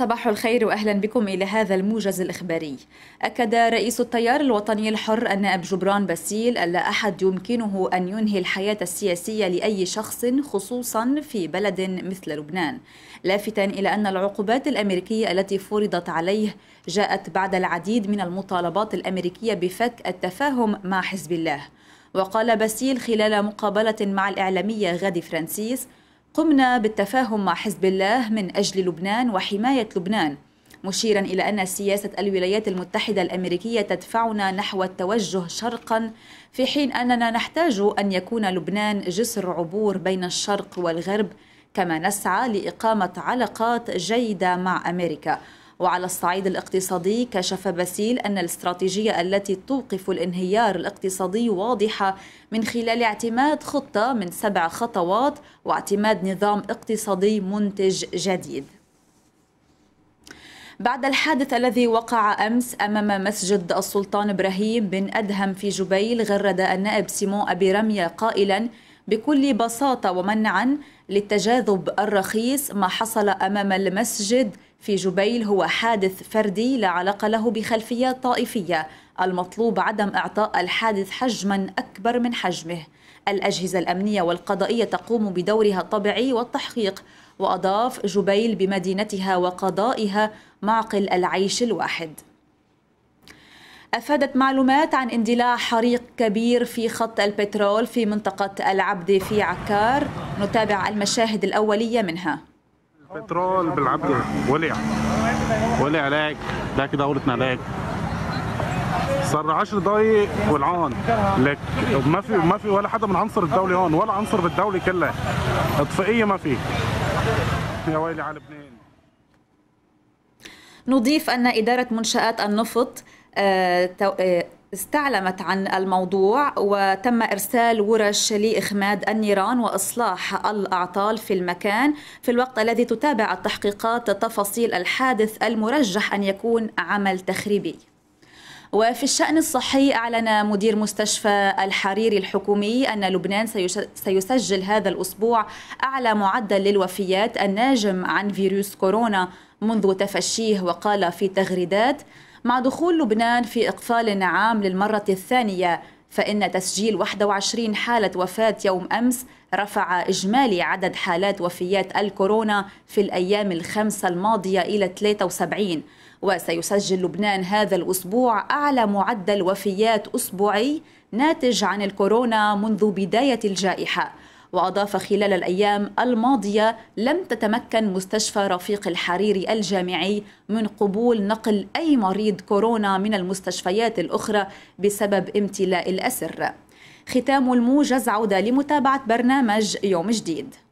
صباح الخير واهلا بكم الى هذا الموجز الاخباري. اكد رئيس التيار الوطني الحر النائب جبران باسيل لا احد يمكنه ان ينهي الحياه السياسيه لاي شخص خصوصا في بلد مثل لبنان، لافتا الى ان العقوبات الامريكيه التي فرضت عليه جاءت بعد العديد من المطالبات الامريكيه بفك التفاهم مع حزب الله. وقال باسيل خلال مقابله مع الاعلاميه غادي فرانسيس قمنا بالتفاهم مع حزب الله من أجل لبنان وحماية لبنان مشيرا إلى أن سياسة الولايات المتحدة الأمريكية تدفعنا نحو التوجه شرقا في حين أننا نحتاج أن يكون لبنان جسر عبور بين الشرق والغرب كما نسعى لإقامة علاقات جيدة مع أمريكا وعلى الصعيد الاقتصادي كشف باسيل أن الاستراتيجية التي توقف الانهيار الاقتصادي واضحة من خلال اعتماد خطة من سبع خطوات واعتماد نظام اقتصادي منتج جديد بعد الحادث الذي وقع أمس أمام مسجد السلطان إبراهيم بن أدهم في جبيل غرد النائب سيمون أبي رمية قائلاً بكل بساطة ومنعا للتجاذب الرخيص ما حصل أمام المسجد في جبيل هو حادث فردي لا علاقة له بخلفيات طائفية المطلوب عدم إعطاء الحادث حجما أكبر من حجمه الأجهزة الأمنية والقضائية تقوم بدورها الطبيعي والتحقيق وأضاف جبيل بمدينتها وقضائها معقل العيش الواحد أفادت معلومات عن اندلاع حريق كبير في خط البترول في منطقة العبد في عكار نتابع المشاهد الأولية منها بترول بالعبد ولع ولع لك لك دورتنا لك صار 10 دقايق والعون لك ما في ما في ولا حدا من عنصر الدوله هون ولا عنصر بالدوله كلها اطفائيه ما في يا ويلي على لبنان نضيف ان اداره منشات النفط آه, آه، استعلمت عن الموضوع وتم ارسال ورش لاخماد النيران واصلاح الاعطال في المكان في الوقت الذي تتابع التحقيقات تفاصيل الحادث المرجح ان يكون عمل تخريبي وفي الشأن الصحي أعلن مدير مستشفى الحريري الحكومي أن لبنان سيسجل هذا الأسبوع أعلى معدل للوفيات الناجم عن فيروس كورونا منذ تفشيه وقال في تغريدات مع دخول لبنان في إقفال عام للمرة الثانية فإن تسجيل 21 حالة وفاة يوم أمس رفع إجمالي عدد حالات وفيات الكورونا في الأيام الخمسة الماضية إلى 73 وسيسجل لبنان هذا الأسبوع أعلى معدل وفيات أسبوعي ناتج عن الكورونا منذ بداية الجائحة وأضاف خلال الأيام الماضية لم تتمكن مستشفى رفيق الحريري الجامعي من قبول نقل أي مريض كورونا من المستشفيات الأخرى بسبب امتلاء الأسر ختام الموجز عودة لمتابعة برنامج يوم جديد